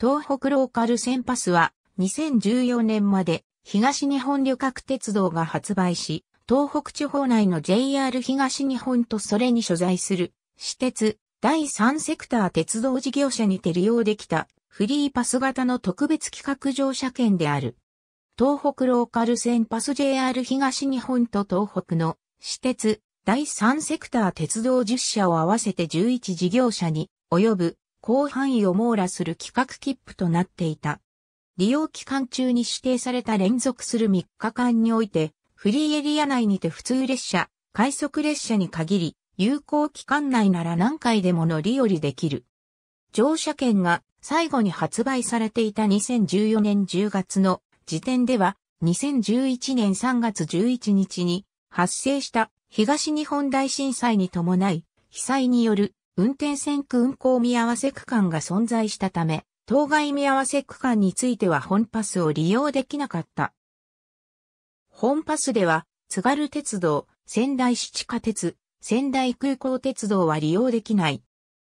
東北ローカル線パスは2014年まで東日本旅客鉄道が発売し、東北地方内の JR 東日本とそれに所在する私鉄第3セクター鉄道事業者にて利用できたフリーパス型の特別企画乗車券である。東北ローカル線パス JR 東日本と東北の私鉄第3セクター鉄道10社を合わせて11事業者に及ぶ広範囲を網羅する企画切符となっていた。利用期間中に指定された連続する3日間において、フリーエリア内にて普通列車、快速列車に限り、有効期間内なら何回でも乗り降りできる。乗車券が最後に発売されていた2014年10月の時点では、2011年3月11日に発生した東日本大震災に伴い、被災による運転線区運行見合わせ区間が存在したため、当該見合わせ区間については本パスを利用できなかった。本パスでは、津軽鉄道、仙台市地下鉄、仙台空港鉄道は利用できない。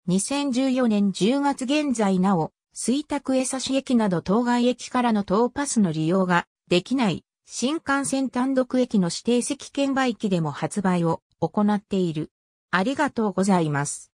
2014年10月現在なお、水区江差駅など当該駅からの東パスの利用ができない新幹線単独駅の指定席券売機でも発売を行っている。ありがとうございます。